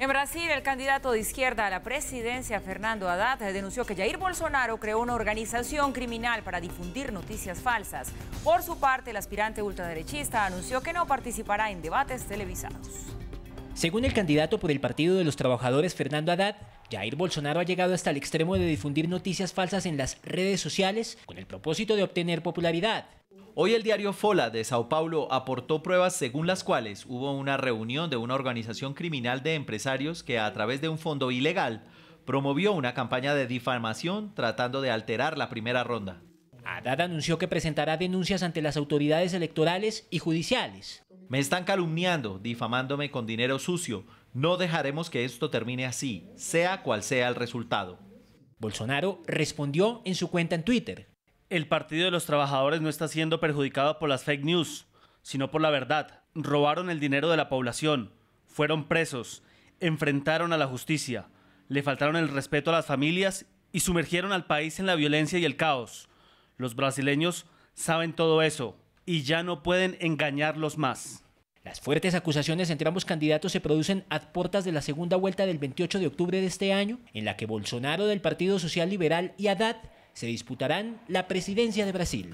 En Brasil, el candidato de izquierda a la presidencia, Fernando Haddad, denunció que Jair Bolsonaro creó una organización criminal para difundir noticias falsas. Por su parte, el aspirante ultraderechista anunció que no participará en debates televisados. Según el candidato por el Partido de los Trabajadores, Fernando Haddad, Jair Bolsonaro ha llegado hasta el extremo de difundir noticias falsas en las redes sociales con el propósito de obtener popularidad. Hoy el diario Fola de Sao Paulo aportó pruebas según las cuales hubo una reunión de una organización criminal de empresarios que a través de un fondo ilegal promovió una campaña de difamación tratando de alterar la primera ronda. Haddad anunció que presentará denuncias ante las autoridades electorales y judiciales. Me están calumniando, difamándome con dinero sucio. No dejaremos que esto termine así, sea cual sea el resultado. Bolsonaro respondió en su cuenta en Twitter el Partido de los Trabajadores no está siendo perjudicado por las fake news, sino por la verdad. Robaron el dinero de la población, fueron presos, enfrentaron a la justicia, le faltaron el respeto a las familias y sumergieron al país en la violencia y el caos. Los brasileños saben todo eso y ya no pueden engañarlos más. Las fuertes acusaciones entre ambos candidatos se producen a puertas de la segunda vuelta del 28 de octubre de este año, en la que Bolsonaro del Partido Social Liberal y Haddad se disputarán la presidencia de Brasil.